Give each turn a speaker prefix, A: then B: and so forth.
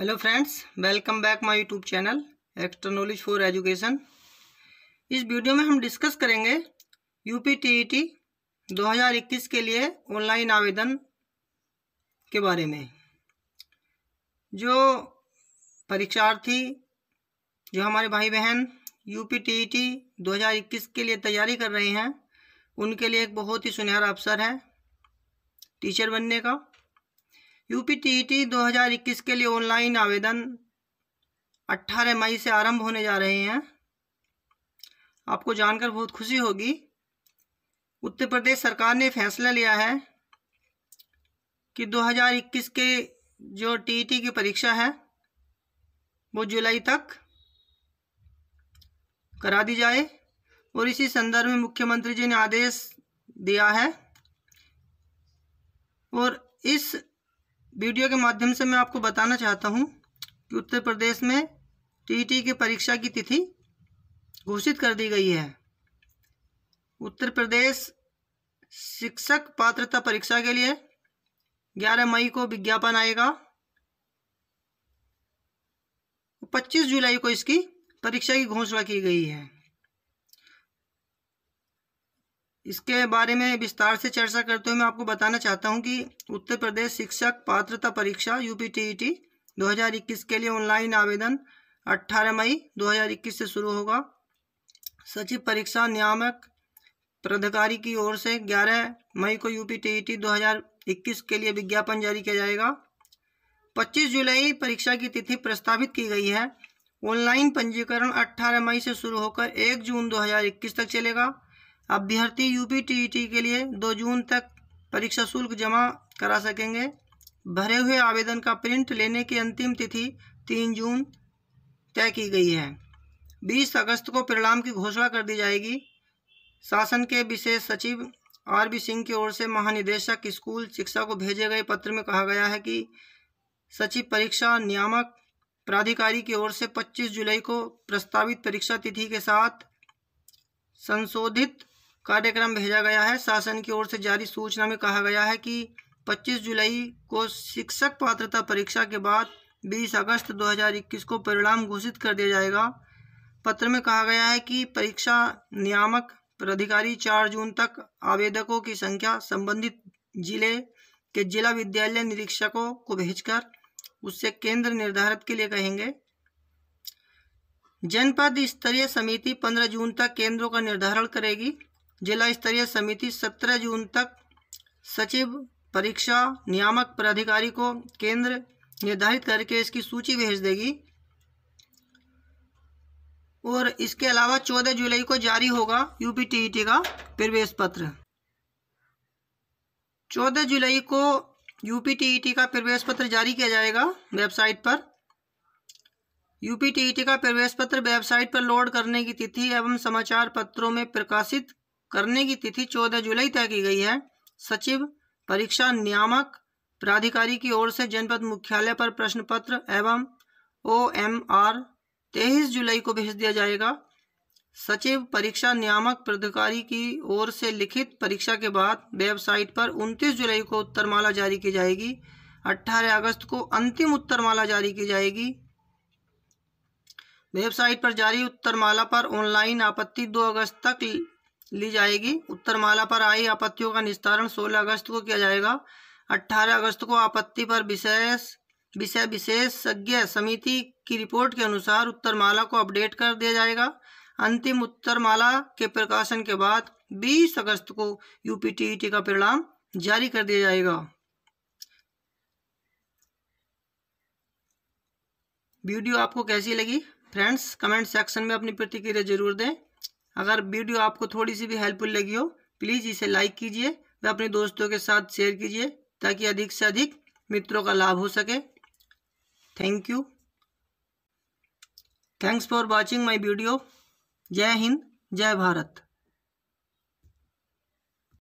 A: hello friends welcome back my YouTube channel extra knowledge for education इस वीडियो में हम डिस्कस करेंगे यूपी टीईटी 2021 के लिए ऑनलाइन आवेदन के बारे में जो परीक्षार्थी जो हमारे भाई बहन यूपी टीईटी 2021 के लिए तैयारी कर रहे हैं उनके लिए एक बहुत ही सुनहरा अवसर है टीचर बनने का यूपी टीईटी 2021 के लिए ऑनलाइन आवेदन 18 मई से आरंभ होने जा रहे हैं आपको जानकर बहुत खुशी होगी उत्तर प्रदेश सरकार ने फैसला लिया है कि 2021 के जो टीईटी की परीक्षा है वो जुलाई तक करा दी जाए और इसी संदर्भ में मुख्यमंत्री जी ने आदेश दिया है और इस वीडियो के माध्यम से मैं आपको बताना चाहता हूं कि उत्तर प्रदेश में टीटी की परीक्षा की तिथि घोषित कर दी गई है उत्तर प्रदेश शिक्षक पात्रता परीक्षा के लिए 11 मई को विज्ञापन आएगा 25 जुलाई को इसकी परीक्षा की घोषणा की गई है इसके बारे में विस्तार से चर्चा करते हुए मैं आपको बताना चाहता हूं कि उत्तर प्रदेश शिक्षक पात्रता परीक्षा यूपी टीईटी 2021 के लिए ऑनलाइन आवेदन 18 मई 2021 से शुरू होगा सचिव परीक्षा नियामक प्राधिकारी की ओर से 11 मई को यूपी टीईटी 2021 के लिए विज्ञापन जारी किया जाएगा 25 जुलाई परीक्षा की तिथि प्रस्तावित की गई है ऑनलाइन पंजीकरण 18 मई से शुरू होकर 1 जून 2021 तक चलेगा अभ्यर्थी यूपी टीईटी के लिए 2 जून तक परीक्षा शुल्क जमा करा सकेंगे भरे हुए आवेदन का प्रिंट लेने की अंतिम तिथि 3 जून तय की गई है 20 अगस्त को परिणाम की घोषणा कर दी जाएगी शासन के विशेष सचिव आर बी सिंह की ओर से महानिदेशक स्कूल शिक्षा को भेजे गए पत्र में कहा गया है कि सचिव परीक्षा नियामक प्राधिकारी की ओर से 25 जुलाई को प्रस्तावित परीक्षा तिथि के साथ संशोधित कार्यक्रम भेजा गया है शासन की ओर से जारी सूचना में कहा गया है कि 25 जुलाई को शिक्षक पात्रता परीक्षा के बाद 20 अगस्त 2021 को परिणाम घोषित कर दिया जाएगा पत्र में कहा गया है कि परीक्षा नियामक पदाधिकारी 4 जून तक आवेदकों की संख्या संबंधित जिले के जिला विद्यालय निरीक्षकों को भेजकर उससे केंद्र निर्धारित के लिए कहेंगे जनपद स्तरीय समिति 15 जून तक केंद्रों का निर्धारण करेगी जिला स्तरीय समिति सत्रह जून तक सचिव परीक्षा नियामक पदाधिकारी को केंद्र निर्धारित करके इसकी सूची भेज देगी और इसके अलावा चौदह जुलाई को जारी होगा यूपी टीईटी का प्रवेश पत्र चौदह जुलाई को यूपी टीईटी का प्रवेश पत्र जारी किया जाएगा वेबसाइट पर यूपी टीईटी का प्रवेश पत्र वेबसाइट पर लोड करने की तिथि एवं समाचार पत्रों में प्रकाशित करने की तिथि 14 जुलाई तय की गई है सचिव परीक्षा नियामक प्राधिकारी की ओर से जनपद मुख्यालय पर प्रश्न पत्र एवं ओ एम आर तेईस जुलाई को भेज दिया जाएगा सचिव परीक्षा नियामक प्राधिकारी की ओर से लिखित परीक्षा के बाद वेबसाइट पर 29 जुलाई को उत्तरमाला जारी की जाएगी 18 अगस्त को अंतिम उत्तरमाला जारी की जाएगी वेबसाइट पर जारी उत्तरमाला पर ऑनलाइन आपत्ति 2 अगस्त तक ली जाएगी उत्तर माला पर आई आपत्तियों का निस्तारण 16 अगस्त को किया जाएगा 18 अगस्त को आपत्ति पर विशेष विषय विशेषज्ञ समिति की रिपोर्ट के अनुसार उत्तर माला को अपडेट कर दिया जाएगा अंतिम उत्तर माला के प्रकाशन के बाद 20 अगस्त को यूपीटीईटी का परिणाम जारी कर दिया जाएगा वीडियो आपको कैसी लगी फ्रेंड्स कमेंट सेक्शन में अपनी प्रतिक्रिया जरूर दें अगर वीडियो आपको थोड़ी सी भी हेल्पफुल लगी हो प्लीज़ इसे लाइक कीजिए व अपने दोस्तों के साथ शेयर कीजिए ताकि अधिक से अधिक मित्रों का लाभ हो सके thank you thanks for watching my video जय हिंद जय भारत